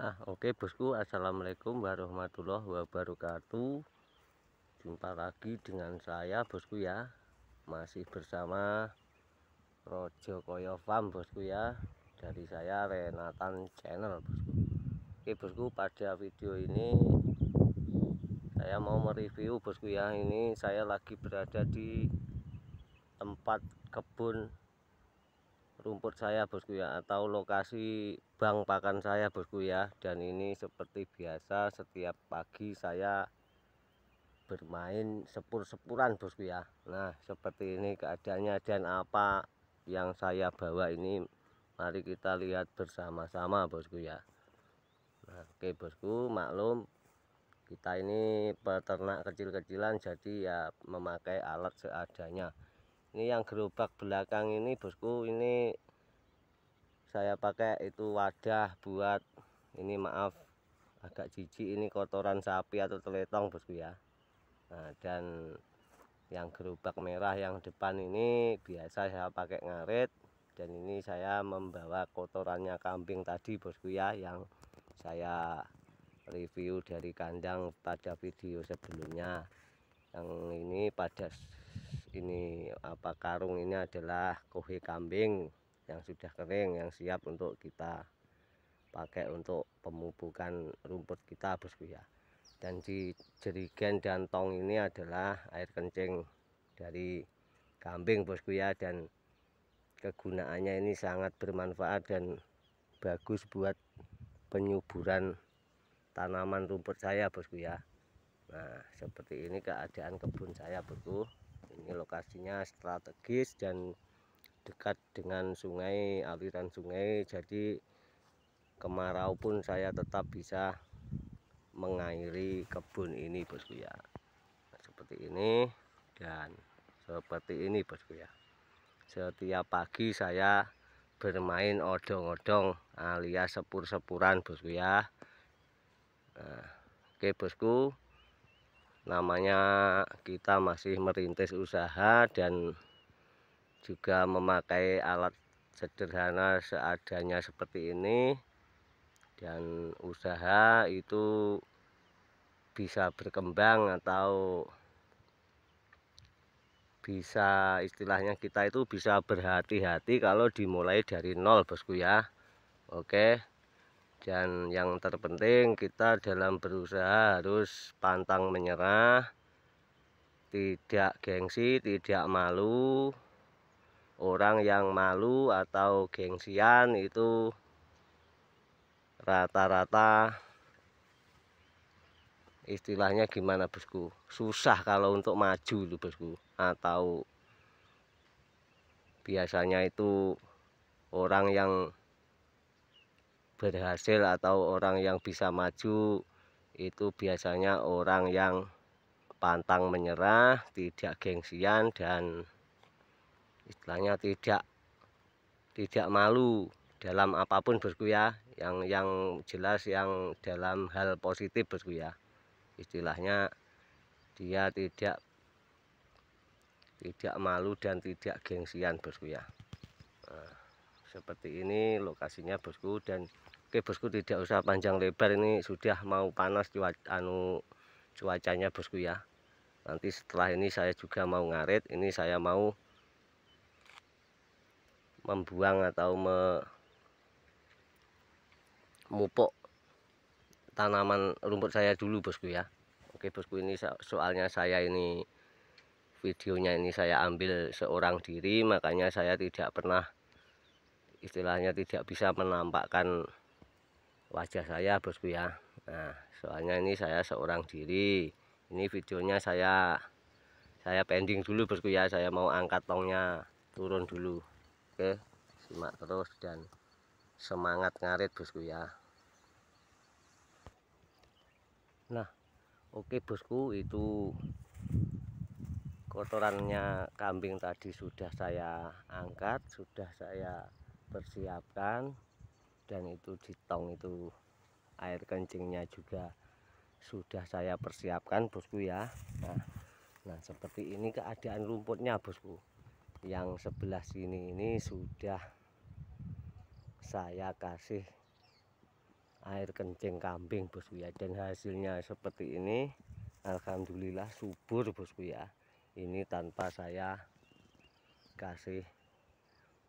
Nah, oke okay, bosku, assalamualaikum warahmatullahi wabarakatuh. Jumpa lagi dengan saya bosku ya, masih bersama Rojo Koyo Farm bosku ya, dari saya Renatan Channel bosku. Oke okay, bosku, pada video ini saya mau mereview bosku ya, ini saya lagi berada di tempat kebun rumput saya bosku ya atau lokasi bank pakan saya bosku ya dan ini seperti biasa setiap pagi saya bermain sepur-sepuran bosku ya nah seperti ini keadaannya dan apa yang saya bawa ini mari kita lihat bersama-sama bosku ya nah, oke bosku maklum kita ini peternak kecil-kecilan jadi ya memakai alat seadanya ini yang gerobak belakang ini bosku ini saya pakai itu wadah buat ini maaf agak jijik ini kotoran sapi atau teletong bosku ya nah, dan yang gerobak merah yang depan ini biasa saya pakai ngaret dan ini saya membawa kotorannya kambing tadi bosku ya yang saya review dari kandang pada video sebelumnya yang ini pada ini apa karung ini adalah kohe kambing yang sudah kering yang siap untuk kita pakai untuk pemupukan rumput kita bosku ya dan di jerigen dan tong ini adalah air kencing dari kambing bosku ya dan kegunaannya ini sangat bermanfaat dan bagus buat penyuburan tanaman rumput saya bosku ya Nah seperti ini keadaan kebun saya bosku ini lokasinya strategis dan dekat dengan sungai aliran sungai jadi kemarau pun saya tetap bisa mengairi kebun ini bosku ya seperti ini dan seperti ini bosku ya setiap pagi saya bermain odong-odong alias sepur-sepuran bosku ya nah, oke bosku namanya kita masih merintis usaha dan juga memakai alat sederhana seadanya seperti ini dan usaha itu bisa berkembang atau bisa istilahnya kita itu bisa berhati-hati kalau dimulai dari nol bosku ya oke dan yang terpenting kita dalam berusaha harus pantang menyerah tidak gengsi tidak malu orang yang malu atau gengsian itu rata-rata istilahnya gimana bosku susah kalau untuk maju itu bosku atau biasanya itu orang yang berhasil atau orang yang bisa maju itu biasanya orang yang pantang menyerah, tidak gengsian dan istilahnya tidak tidak malu dalam apapun bosku ya. Yang yang jelas yang dalam hal positif bosku ya. Istilahnya dia tidak tidak malu dan tidak gengsian bosku ya. Nah, seperti ini lokasinya bosku dan Oke bosku tidak usah panjang lebar ini sudah mau panas cuaca anu cuacanya bosku ya. Nanti setelah ini saya juga mau ngaret, ini saya mau membuang atau memupuk tanaman rumput saya dulu bosku ya. Oke bosku ini soalnya saya ini videonya ini saya ambil seorang diri makanya saya tidak pernah istilahnya tidak bisa menampakkan wajah saya bosku ya nah soalnya ini saya seorang diri ini videonya saya saya pending dulu bosku ya saya mau angkat tongnya turun dulu oke simak terus dan semangat ngarit bosku ya nah oke bosku itu kotorannya kambing tadi sudah saya angkat sudah saya persiapkan dan itu di tong itu air kencingnya juga sudah saya persiapkan bosku ya nah, nah seperti ini keadaan rumputnya bosku yang sebelah sini ini sudah saya kasih air kencing kambing bosku ya dan hasilnya seperti ini Alhamdulillah subur bosku ya ini tanpa saya kasih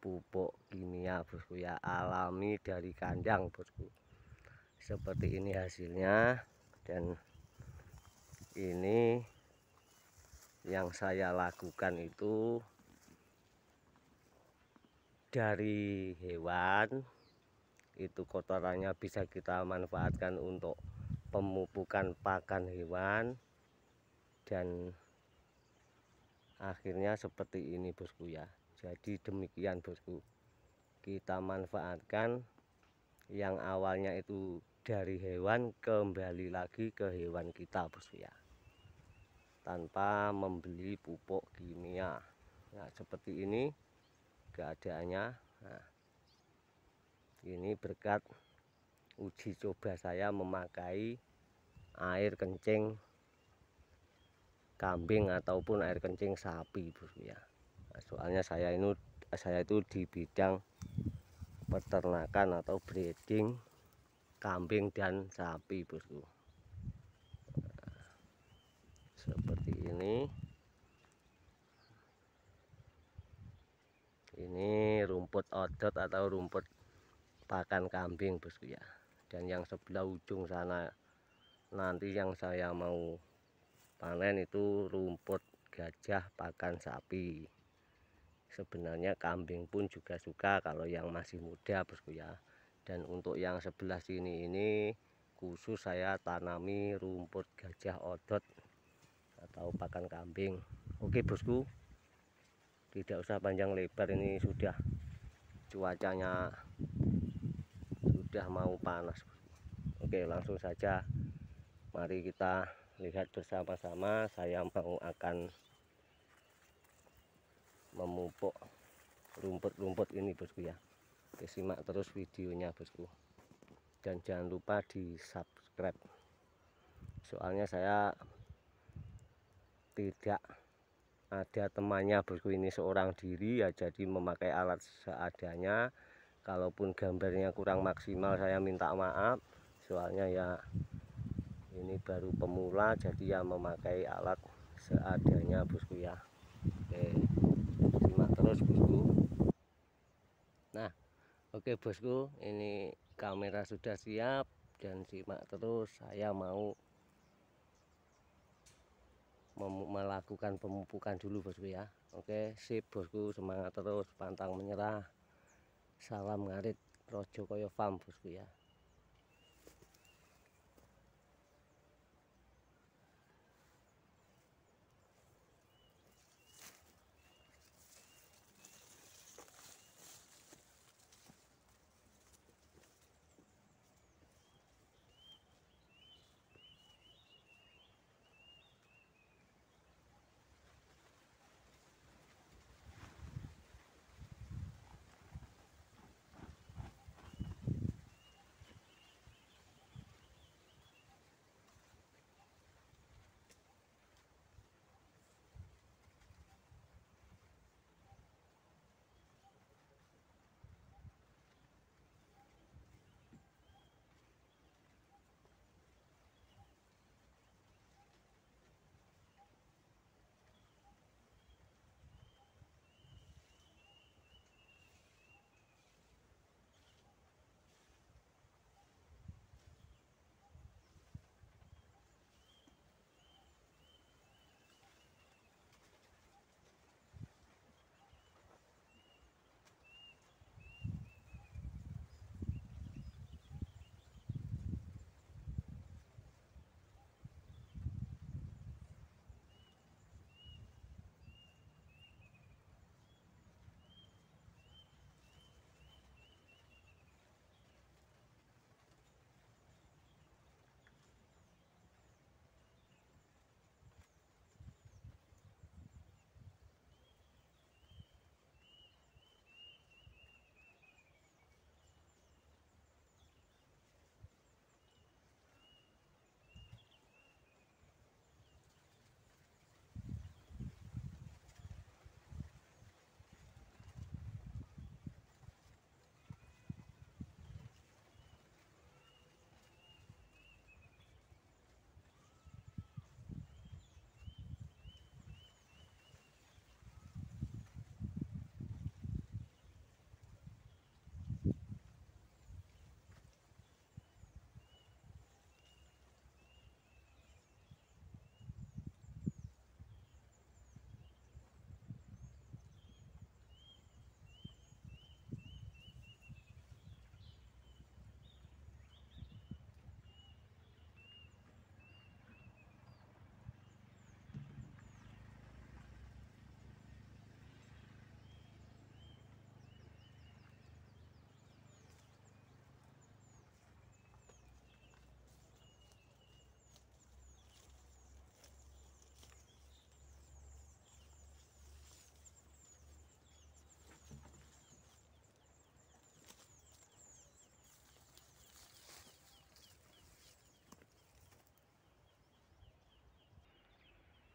pupuk kimia ya, bosku ya alami dari kandang bosku seperti ini hasilnya dan ini yang saya lakukan itu dari hewan itu kotorannya bisa kita manfaatkan untuk pemupukan pakan hewan dan akhirnya seperti ini bosku ya jadi demikian bosku kita manfaatkan yang awalnya itu dari hewan kembali lagi ke hewan kita bosku ya tanpa membeli pupuk kimia nah seperti ini keadaannya nah, ini berkat uji coba saya memakai air kencing kambing ataupun air kencing sapi bosku ya soalnya saya ini saya itu di bidang peternakan atau breeding kambing dan sapi bosku seperti ini ini rumput odot atau rumput pakan kambing bosku ya dan yang sebelah ujung sana nanti yang saya mau panen itu rumput gajah pakan sapi sebenarnya kambing pun juga suka kalau yang masih muda bosku ya dan untuk yang sebelah sini ini khusus saya tanami rumput gajah odot atau pakan kambing oke bosku tidak usah panjang lebar ini sudah cuacanya sudah mau panas oke langsung saja mari kita lihat bersama-sama saya mau akan memupuk rumput-rumput ini bosku ya Oke, simak terus videonya bosku dan jangan lupa di subscribe soalnya saya tidak ada temannya bosku ini seorang diri ya jadi memakai alat seadanya kalaupun gambarnya kurang maksimal saya minta maaf soalnya ya ini baru pemula jadi ya memakai alat seadanya bosku ya Oke. bosku nah oke bosku ini kamera sudah siap dan simak terus saya mau melakukan pemupukan dulu bosku ya oke sip bosku semangat terus pantang menyerah salam ngarit rojo koyo farm bosku ya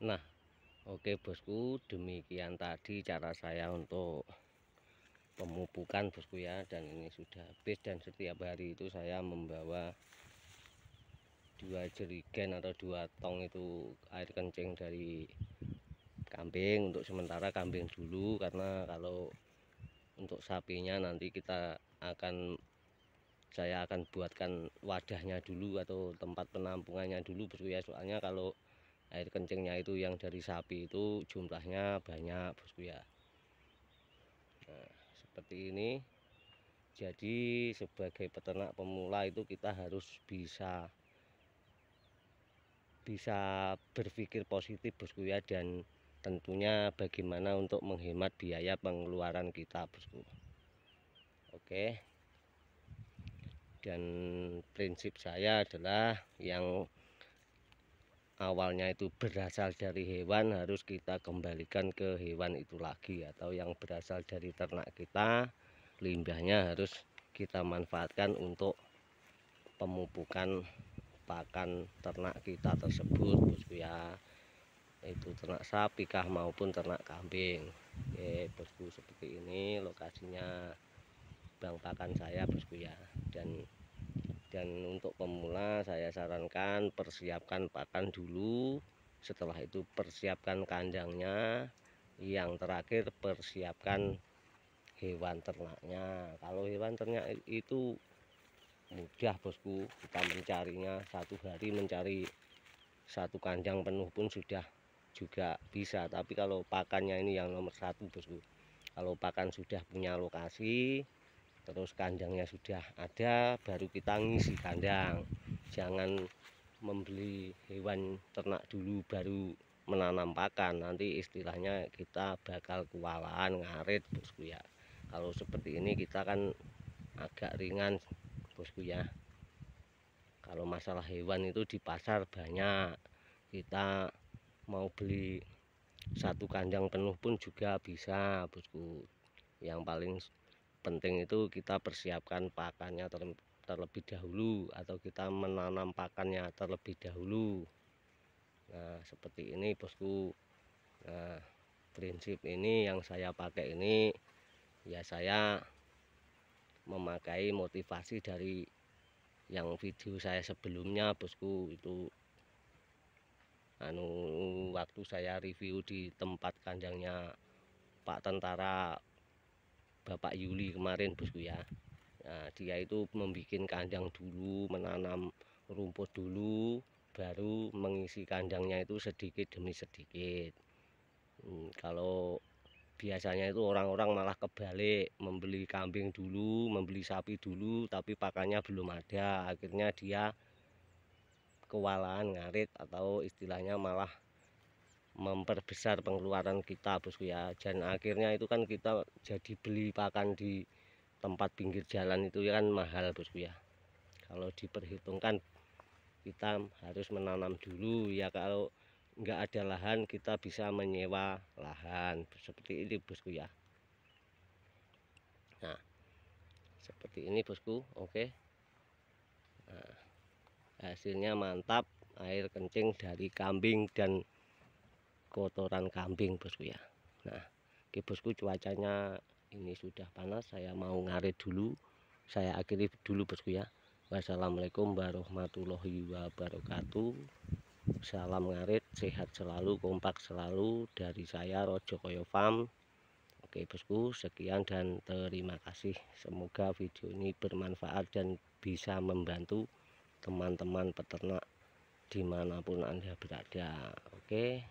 Nah, oke okay bosku, demikian tadi cara saya untuk pemupukan bosku ya dan ini sudah habis dan setiap hari itu saya membawa dua jerigen atau dua tong itu air kencing dari kambing untuk sementara kambing dulu karena kalau untuk sapinya nanti kita akan saya akan buatkan wadahnya dulu atau tempat penampungannya dulu bosku ya soalnya kalau air kencingnya itu yang dari sapi itu jumlahnya banyak bosku ya nah, seperti ini jadi sebagai peternak pemula itu kita harus bisa bisa berpikir positif bosku ya dan tentunya bagaimana untuk menghemat biaya pengeluaran kita bosku oke dan prinsip saya adalah yang awalnya itu berasal dari hewan harus kita kembalikan ke hewan itu lagi atau yang berasal dari ternak kita limbahnya harus kita manfaatkan untuk pemupukan pakan ternak kita tersebut bosku ya itu ternak sapi kah maupun ternak kambing oke bosku seperti ini lokasinya bank pakan saya bosku ya dan dan untuk pemula saya sarankan persiapkan pakan dulu setelah itu persiapkan kandangnya yang terakhir persiapkan hewan ternaknya kalau hewan ternak itu mudah bosku kita mencarinya satu hari mencari satu kandang penuh pun sudah juga bisa tapi kalau pakannya ini yang nomor satu bosku kalau pakan sudah punya lokasi terus kandangnya sudah ada baru kita ngisi kandang jangan membeli hewan ternak dulu baru menanam pakan nanti istilahnya kita bakal kewalahan ngarit bosku ya kalau seperti ini kita kan agak ringan bosku ya kalau masalah hewan itu di pasar banyak kita mau beli satu kandang penuh pun juga bisa bosku yang paling penting itu kita persiapkan pakannya terlebih dahulu atau kita menanam pakannya terlebih dahulu nah seperti ini bosku nah prinsip ini yang saya pakai ini ya saya memakai motivasi dari yang video saya sebelumnya bosku itu anu waktu saya review di tempat kandangnya Pak Tentara Bapak Yuli kemarin bosku ya nah, dia itu membuat kandang dulu menanam rumput dulu baru mengisi kandangnya itu sedikit demi sedikit hmm, kalau biasanya itu orang-orang malah kebalik membeli kambing dulu membeli sapi dulu tapi pakannya belum ada akhirnya dia kewalahan ngarit atau istilahnya malah memperbesar pengeluaran kita bosku ya dan akhirnya itu kan kita jadi beli pakan di tempat pinggir jalan itu ya kan mahal bosku ya kalau diperhitungkan kita harus menanam dulu ya kalau nggak ada lahan kita bisa menyewa lahan seperti ini bosku ya nah seperti ini bosku oke nah, hasilnya mantap air kencing dari kambing dan kotoran kambing bosku ya nah oke bosku cuacanya ini sudah panas saya mau ngarit dulu saya akhiri dulu bosku ya wassalamualaikum warahmatullahi wabarakatuh salam ngarit sehat selalu kompak selalu dari saya Rojo Koyo Farm oke bosku sekian dan terima kasih semoga video ini bermanfaat dan bisa membantu teman-teman peternak dimanapun anda berada oke